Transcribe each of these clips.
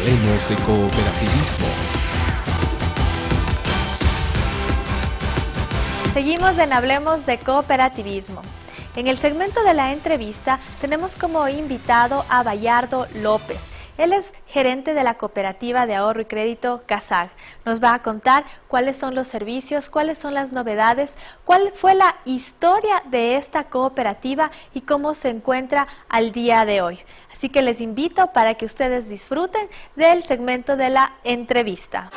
Hablemos de cooperativismo. Seguimos en Hablemos de cooperativismo. En el segmento de la entrevista tenemos como invitado a Bayardo López. Él es gerente de la cooperativa de ahorro y crédito Casag. Nos va a contar cuáles son los servicios, cuáles son las novedades, cuál fue la historia de esta cooperativa y cómo se encuentra al día de hoy. Así que les invito para que ustedes disfruten del segmento de la entrevista.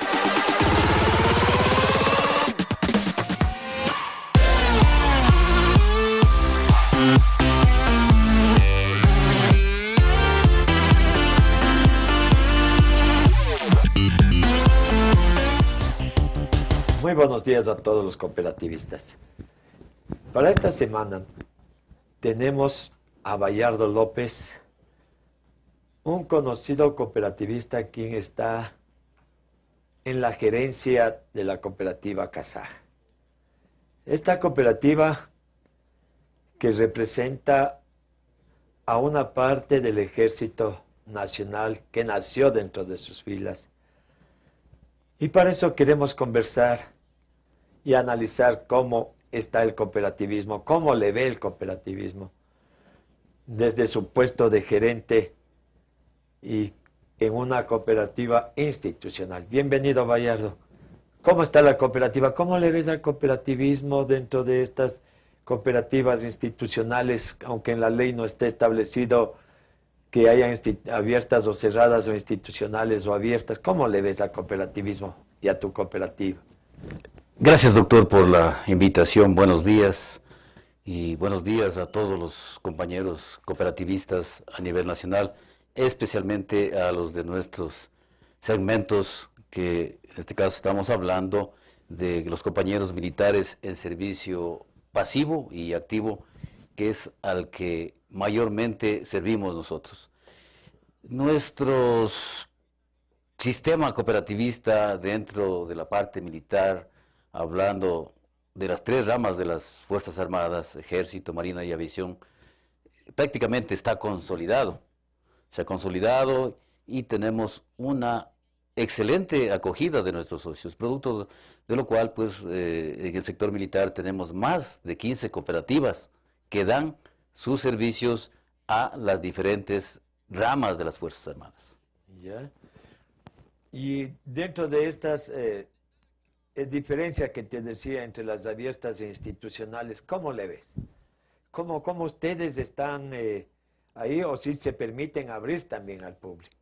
buenos días a todos los cooperativistas. Para esta semana tenemos a Bayardo López, un conocido cooperativista quien está en la gerencia de la cooperativa casa Esta cooperativa que representa a una parte del ejército nacional que nació dentro de sus filas. Y para eso queremos conversar y analizar cómo está el cooperativismo, cómo le ve el cooperativismo desde su puesto de gerente y en una cooperativa institucional. Bienvenido, Bayardo. ¿Cómo está la cooperativa? ¿Cómo le ves al cooperativismo dentro de estas cooperativas institucionales, aunque en la ley no esté establecido que haya abiertas o cerradas o institucionales o abiertas? ¿Cómo le ves al cooperativismo y a tu cooperativa? Gracias, doctor, por la invitación. Buenos días. Y buenos días a todos los compañeros cooperativistas a nivel nacional, especialmente a los de nuestros segmentos, que en este caso estamos hablando de los compañeros militares en servicio pasivo y activo, que es al que mayormente servimos nosotros. Nuestro sistema cooperativista dentro de la parte militar hablando de las tres ramas de las Fuerzas Armadas, Ejército, Marina y Aviación, prácticamente está consolidado. Se ha consolidado y tenemos una excelente acogida de nuestros socios, producto de lo cual, pues, eh, en el sector militar tenemos más de 15 cooperativas que dan sus servicios a las diferentes ramas de las Fuerzas Armadas. Ya. Y dentro de estas eh, diferencia que te decía entre las abiertas e institucionales, ¿cómo le ves? ¿Cómo, cómo ustedes están eh, ahí o si se permiten abrir también al público?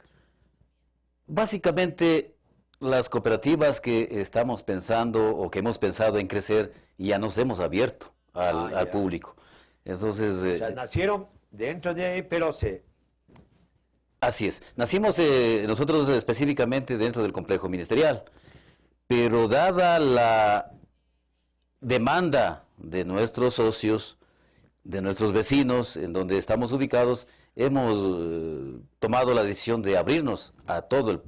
Básicamente, las cooperativas que estamos pensando o que hemos pensado en crecer ya nos hemos abierto al, ah, público. Entonces, o sea, eh, nacieron dentro de ahí, pero se... Así es. Nacimos eh, nosotros específicamente dentro del complejo ministerial. Pero dada la demanda de nuestros socios, de nuestros vecinos, en donde estamos ubicados, hemos eh, tomado la decisión de abrirnos a toda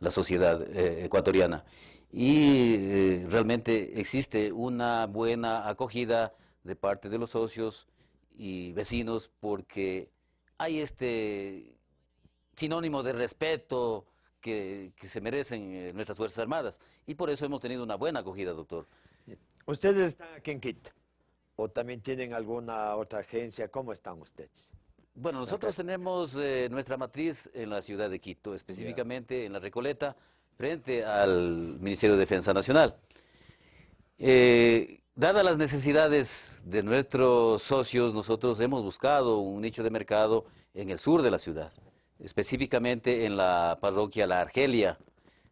la sociedad eh, ecuatoriana. Y eh, realmente existe una buena acogida de parte de los socios y vecinos porque hay este sinónimo de respeto, que, se merecen eh, nuestras Fuerzas Armadas. Y por eso hemos tenido una buena acogida, doctor. ¿Ustedes están aquí en Quito? ¿O también tienen alguna otra agencia? ¿Cómo están ustedes? Bueno, nosotros tenemos eh, nuestra matriz en la ciudad de Quito, específicamente en la Recoleta, frente al Ministerio de Defensa Nacional. Eh, dadas las necesidades de nuestros socios, nosotros hemos buscado un nicho de mercado en el sur de la ciudad específicamente en la parroquia La Argelia,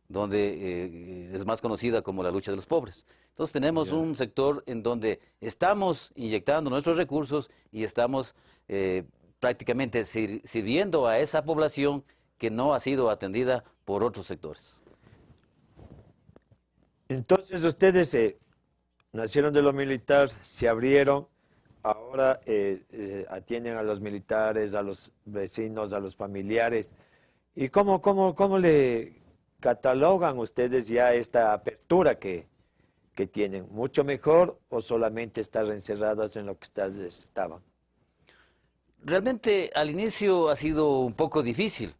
donde eh, es más conocida como la lucha de los pobres. Entonces tenemos un sector en donde estamos inyectando nuestros recursos y estamos eh, prácticamente sirviendo a esa población que no ha sido atendida por otros sectores. Entonces ustedes eh, nacieron de los militares, se abrieron, ahora eh, eh, atienden a los militares, a los vecinos, a los familiares. ¿Y cómo, cómo, cómo le catalogan ustedes ya esta apertura que, que tienen? ¿Mucho mejor o solamente estar encerradas en lo que estaban? Realmente al inicio ha sido un poco difícil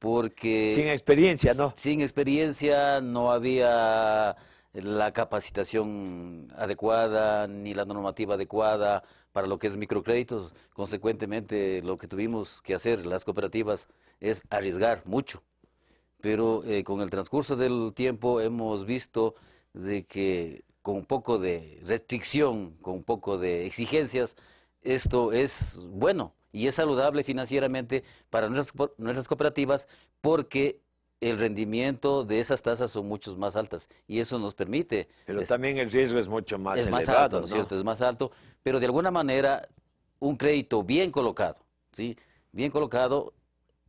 porque... Sin experiencia, ¿no? Sin experiencia, no había la capacitación adecuada ni la normativa adecuada para lo que es microcréditos. Consecuentemente, lo que tuvimos que hacer las cooperativas es arriesgar mucho. Pero eh, con el transcurso del tiempo hemos visto de que con un poco de restricción, con un poco de exigencias, esto es bueno y es saludable financieramente para nuestras, nuestras cooperativas porque el rendimiento de esas tasas son mucho más altas y eso nos permite... Pero también el riesgo es mucho más es elevado, más alto, ¿no? ¿cierto? Es más alto, pero de alguna manera un crédito bien colocado, ¿sí? Bien colocado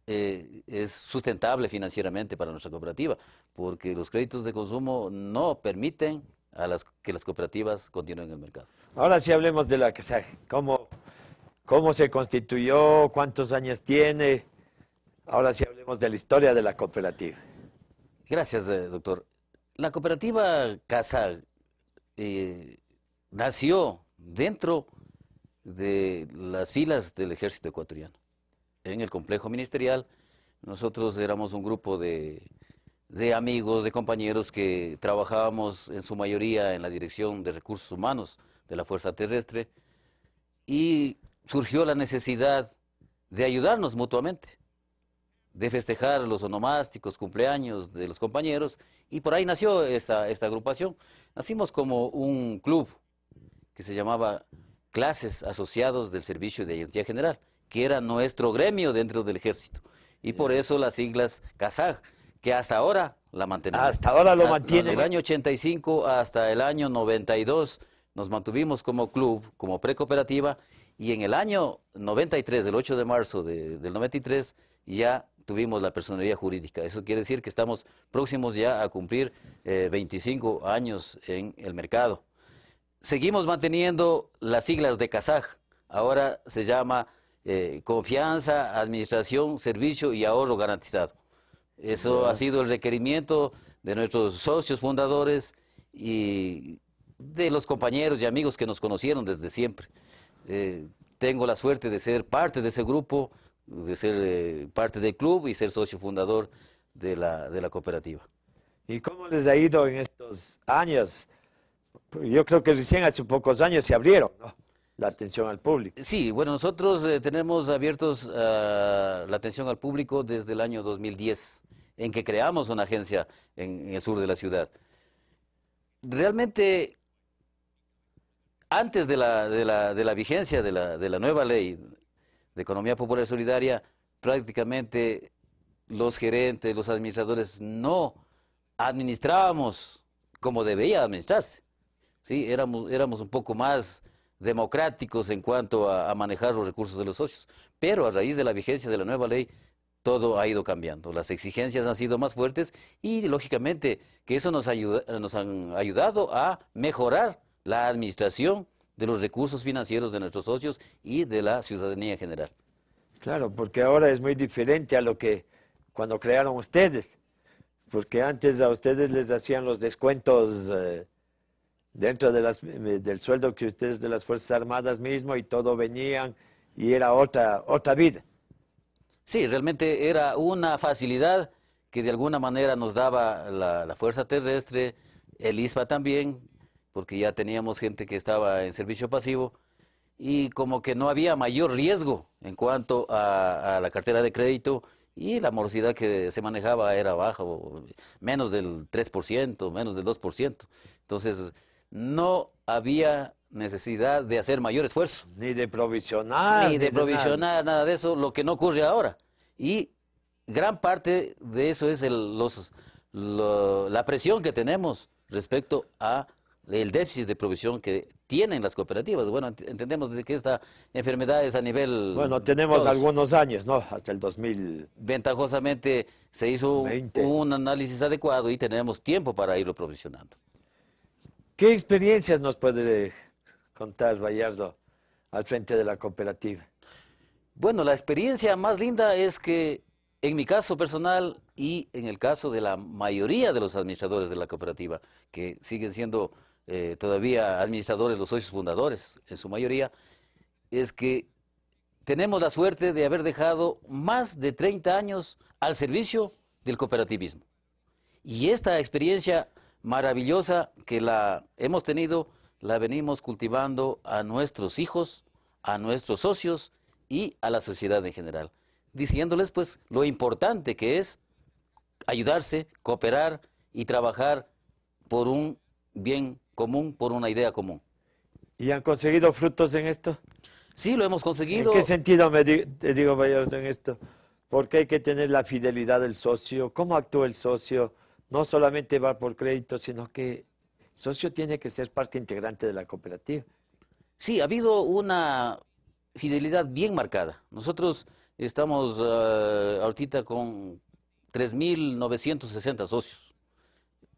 eh, es sustentable financieramente para nuestra cooperativa, porque los créditos de consumo no permiten a las, que las cooperativas continúen en el mercado. Ahora sí hablemos de la que sea, cómo, cómo se constituyó, cuántos años tiene. Ahora sí hablemos de la historia de la cooperativa. Gracias, eh, doctor. La cooperativa Casa eh, nació dentro de las filas del ejército ecuatoriano. En el complejo ministerial nosotros éramos un grupo de amigos, de compañeros que trabajábamos en su mayoría en la dirección de recursos humanos de la Fuerza Terrestre y surgió la necesidad de ayudarnos mutuamente de festejar los onomásticos, cumpleaños de los compañeros, y por ahí nació esta, esta agrupación. Nacimos como un club que se llamaba Clases Asociados del Servicio de identidad General, que era nuestro gremio dentro del ejército. Y por eso las siglas CASAG, que hasta ahora la mantenemos. Hasta ahora lo mantiene. el año 85 hasta el año 92 nos mantuvimos como club, como precooperativa, y en el año 93, el 8 de marzo del 93, ya tuvimos la personería jurídica. Eso quiere decir que estamos próximos ya a cumplir 25 eh, años en el mercado. Seguimos manteniendo las siglas de CASAJ. Ahora se llama eh, Confianza, Administración, Servicio y Ahorro Garantizado. Eso ha sido el requerimiento de nuestros socios fundadores y de los compañeros y amigos que nos conocieron desde siempre. Eh, tengo la suerte de ser parte de ese grupo de ser eh, parte del club y ser socio fundador de la, cooperativa. ¿Y cómo les ha ido en estos años? Yo creo que recién hace pocos años se abrieron, la atención al público. Sí, bueno, nosotros eh, tenemos abiertos ah, la atención al público desde el año 2010, en que creamos una agencia en, el sur de la ciudad. Realmente, antes de la, vigencia de la, de la nueva ley de Economía Popular Solidaria, prácticamente los gerentes, los administradores no administrábamos como debía administrarse. ¿sí? Éramos, éramos un poco más democráticos en cuanto a, manejar los recursos de los socios. Pero a raíz de la vigencia de la nueva ley, todo ha ido cambiando. Las exigencias han sido más fuertes y, lógicamente, que eso nos, ayuda, nos han ayudado a mejorar la administración de los recursos financieros de nuestros socios y de la ciudadanía general. Claro, porque ahora es muy diferente a lo que cuando crearon ustedes, porque antes a ustedes les hacían los descuentos eh, dentro de las, eh, del sueldo que ustedes de las Fuerzas Armadas mismo y todo venían y era otra, otra vida. Sí, realmente era una facilidad que de alguna manera nos daba la, la Fuerza Terrestre, el ISPA también, porque ya teníamos gente que estaba en servicio pasivo y como que no había mayor riesgo en cuanto a, la cartera de crédito y la morosidad que se manejaba era baja, menos del 3%, menos del 2%. Entonces, no había necesidad de hacer mayor esfuerzo. Ni de provisionar. Ni de, provisionar, nada. de eso, lo que no ocurre ahora. Y gran parte de eso es el, los, la presión que tenemos respecto a el déficit de provisión que tienen las cooperativas. Bueno, entendemos que esta enfermedad es a nivel... Bueno, tenemos algunos años, ¿no? Hasta el 2000. Ventajosamente se hizo un análisis adecuado y tenemos tiempo para irlo provisionando. ¿Qué experiencias nos puede contar Vallardo al frente de la cooperativa? Bueno, la experiencia más linda es que en mi caso personal y en el caso de la mayoría de los administradores de la cooperativa, que siguen siendo eh, todavía administradores, los socios fundadores, en su mayoría, es que tenemos la suerte de haber dejado más de 30 años al servicio del cooperativismo. Y esta experiencia maravillosa que la hemos tenido, la venimos cultivando a nuestros hijos, a nuestros socios y a la sociedad en general, diciéndoles pues lo importante que es ayudarse, cooperar y trabajar por un bien común por una idea común. ¿Y han conseguido frutos en esto? Sí, lo hemos conseguido. ¿En qué sentido me te digo, mayor en esto? Porque hay que tener la fidelidad del socio, cómo actúa el socio. No solamente va por crédito, sino que el socio tiene que ser parte integrante de la cooperativa. Sí, ha habido una fidelidad bien marcada. Nosotros estamos eh, ahorita con 3.960 socios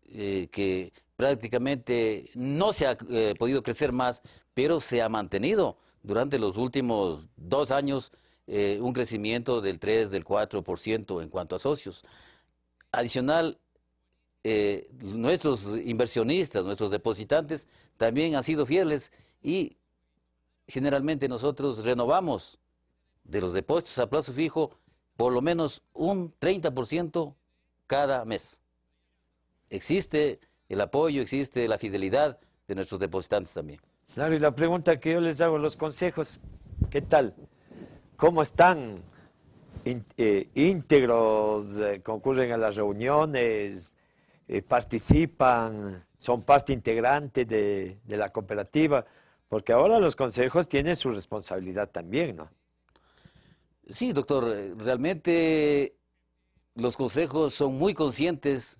eh, que prácticamente no se ha eh, podido crecer más, pero se ha mantenido durante los últimos dos años eh, un crecimiento del 3, del 4% en cuanto a socios. Adicional, eh, nuestros inversionistas, nuestros depositantes también han sido fieles y generalmente nosotros renovamos de los depósitos a plazo fijo por lo menos un 30% cada mes. Existe el apoyo, existe la fidelidad de nuestros depositantes también. Claro, y la pregunta que yo les hago, a los consejos, ¿qué tal? ¿Cómo están? Eh, íntegros, eh, concurren a las reuniones, eh, participan, son parte integrante de, la cooperativa, porque ahora los consejos tienen su responsabilidad también, ¿no? Sí, doctor, realmente los consejos son muy conscientes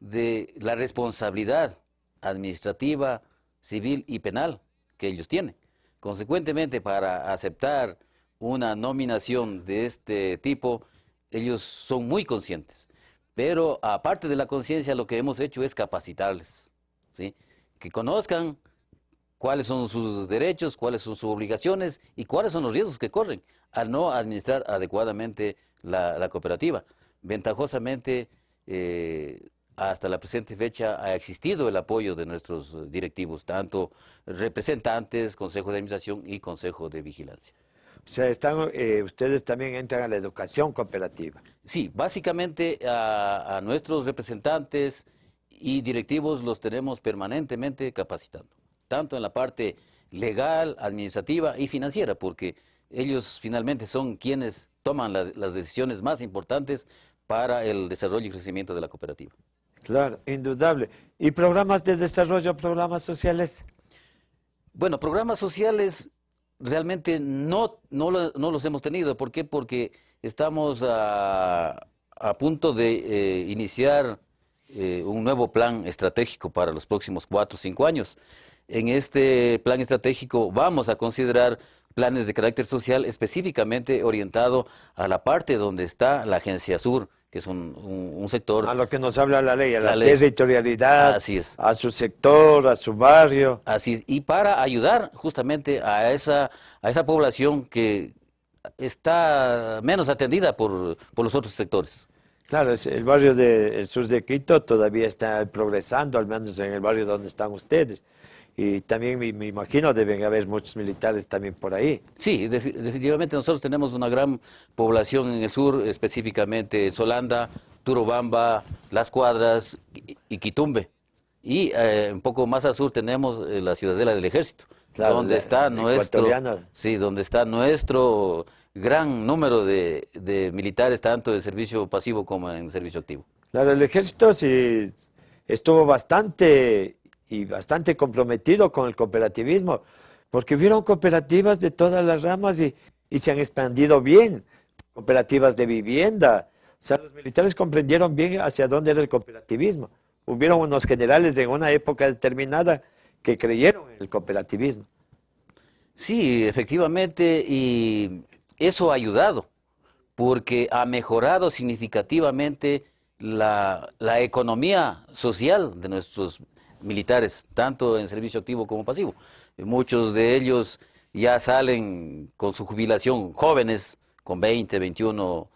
de la responsabilidad administrativa, civil y penal que ellos tienen. Consecuentemente, para aceptar una nominación de este tipo, ellos son muy conscientes. Pero aparte de la conciencia, lo que hemos hecho es capacitarles, ¿sí? que conozcan cuáles son sus derechos, cuáles son sus obligaciones y cuáles son los riesgos que corren al no administrar adecuadamente la, cooperativa. Ventajosamente, eh, hasta la presente fecha ha existido el apoyo de nuestros eh, directivos, tanto representantes, consejo de administración y consejo de vigilancia. O sea, están, eh, ustedes también entran a la educación cooperativa. Sí, básicamente a, nuestros representantes y directivos los tenemos permanentemente capacitando, tanto en la parte legal, administrativa y financiera, porque ellos finalmente son quienes toman las decisiones más importantes para el desarrollo y crecimiento de la cooperativa. Claro, indudable. ¿Y programas de desarrollo, programas sociales? Bueno, programas sociales realmente no, no, no los hemos tenido. ¿Por qué? Porque estamos a, punto de eh, iniciar eh, un nuevo plan estratégico para los próximos cuatro o cinco años. En este plan estratégico vamos a considerar planes de carácter social específicamente orientado a la parte donde está la Agencia Sur que es un, sector... A lo que nos habla la ley, a la, territorialidad, Así es. a su sector, a su barrio. Así es, y para ayudar justamente a esa, a esa población que está menos atendida por, los otros sectores. Claro, el barrio del de, sur de Quito todavía está progresando, al menos en el barrio donde están ustedes y también me, imagino deben haber muchos militares también por ahí. Sí, definitivamente nosotros tenemos una gran población en el sur, específicamente Solanda, Turobamba, Las Cuadras y, Quitumbe. Y eh, un poco más al sur tenemos eh, la Ciudadela del Ejército, donde está nuestro sí, donde está nuestro gran número de, militares, tanto de servicio pasivo como en servicio activo. la del ejército sí estuvo bastante y bastante comprometido con el cooperativismo, porque hubieron cooperativas de todas las ramas y, se han expandido bien, cooperativas de vivienda. O sea, los militares comprendieron bien hacia dónde era el cooperativismo. Hubieron unos generales en una época determinada que creyeron en el cooperativismo. Sí, efectivamente, y eso ha ayudado, porque ha mejorado significativamente la, la economía social de nuestros militares, tanto en servicio activo como pasivo. Muchos de ellos ya salen con su jubilación jóvenes, con 20, 21,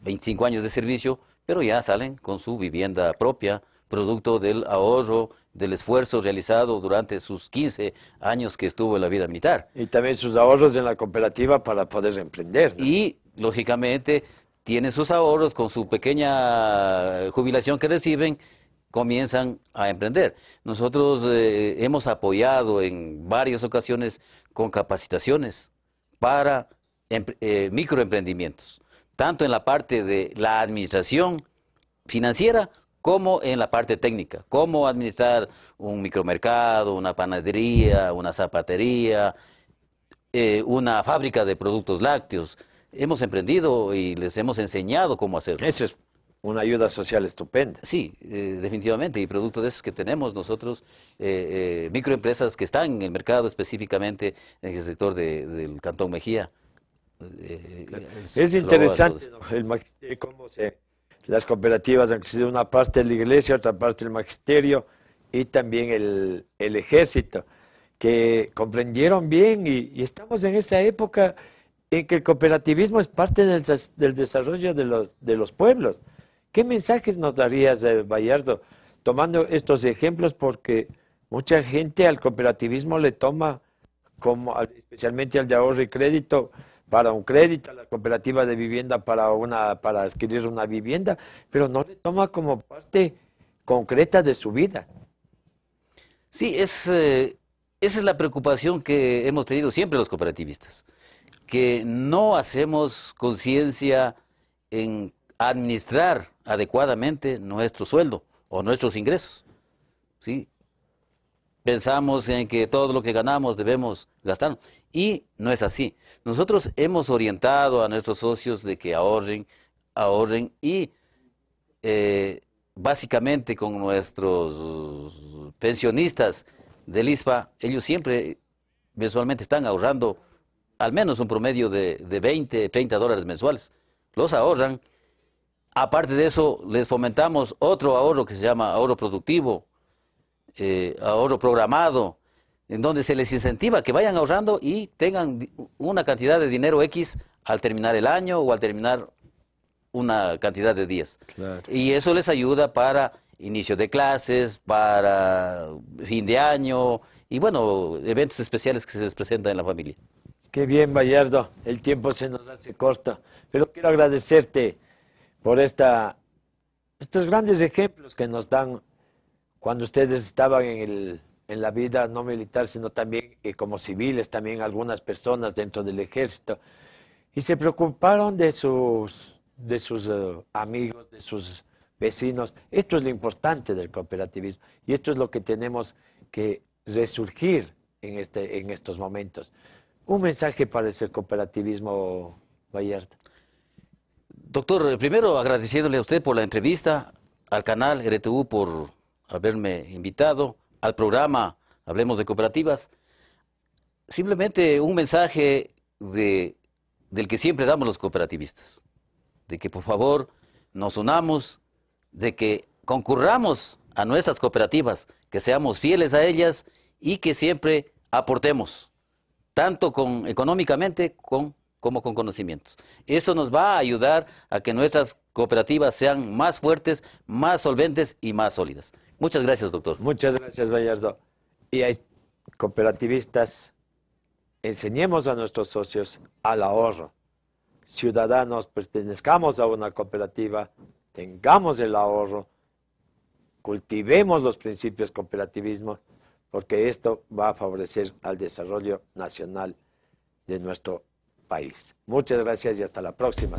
25 años de servicio, pero ya salen con su vivienda propia, producto del ahorro, del esfuerzo realizado durante sus 15 años que estuvo en la vida militar. Y también sus ahorros en la cooperativa para poder emprender. Y, lógicamente, tiene sus ahorros con su pequeña jubilación que reciben comienzan a emprender. Nosotros eh, hemos apoyado en varias ocasiones con capacitaciones para eh, microemprendimientos, tanto en la parte de la administración financiera como en la parte técnica, cómo administrar un micromercado, una panadería, una zapatería, eh, una fábrica de productos lácteos. Hemos emprendido y les hemos enseñado cómo hacerlo. Eso es una ayuda social estupenda. Sí, eh, definitivamente. Y producto de eso es que tenemos nosotros eh, eh, microempresas que están en el mercado específicamente en el sector del Cantón Mejía. es, interesante cómo las cooperativas han sido una parte de la iglesia, otra parte del magisterio y también el, ejército, que comprendieron bien y, estamos en esa época en que el cooperativismo es parte del, del desarrollo de los, de los pueblos. ¿Qué mensajes nos darías, eh, Bayardo, tomando estos ejemplos? Porque mucha gente al cooperativismo le toma, como especialmente al de ahorro y crédito, para un crédito, a la cooperativa de vivienda para, una, para adquirir una vivienda, pero no le toma como parte concreta de su vida. Sí, es, eh, esa es la preocupación que hemos tenido siempre los cooperativistas, que no hacemos conciencia en administrar adecuadamente nuestro sueldo o nuestros ingresos. ¿sí? Pensamos en que todo lo que ganamos debemos gastar y no es así. Nosotros hemos orientado a nuestros socios de que ahorren, ahorren y eh, básicamente con nuestros pensionistas del ISPA, ellos siempre mensualmente están ahorrando al menos un promedio de, de 20, 30 dólares mensuales. Los ahorran Aparte de eso, les fomentamos otro ahorro que se llama ahorro productivo, eh, ahorro programado, en donde se les incentiva que vayan ahorrando y tengan una cantidad de dinero X al terminar el año o al terminar una cantidad de días. Y eso les ayuda para inicio de clases, para fin de año y bueno, eventos especiales que se les presentan en la familia. Qué bien, Bayardo. El tiempo se nos hace corto. Pero quiero agradecerte por esta, estos grandes ejemplos que nos dan cuando ustedes estaban en, el, la vida no militar, sino también eh, como civiles, también algunas personas dentro del ejército, y se preocuparon de sus, de sus eh, amigos, de sus vecinos. Esto es lo importante del cooperativismo y esto es lo que tenemos que resurgir en, este, en estos momentos. Un mensaje para ese cooperativismo, Vallarta. Doctor, eh, primero agradeciéndole a usted por la entrevista, al canal RTU por haberme invitado, al programa Hablemos de Cooperativas. Simplemente un mensaje del que siempre damos los cooperativistas, de que por favor nos unamos, de que concurramos a nuestras cooperativas, que seamos fieles a ellas y que siempre aportemos, tanto con, económicamente con, como con conocimientos. Eso nos va a ayudar a que nuestras cooperativas sean más fuertes, más solventes y más sólidas. Muchas gracias, doctor. Muchas gracias, Bayardo. Y cooperativistas, enseñemos a nuestros socios al ahorro. Ciudadanos, pertenezcamos a una cooperativa, tengamos el ahorro, cultivemos los principios cooperativismo, porque esto va a favorecer al desarrollo nacional de nuestro país país. Muchas gracias y hasta la próxima.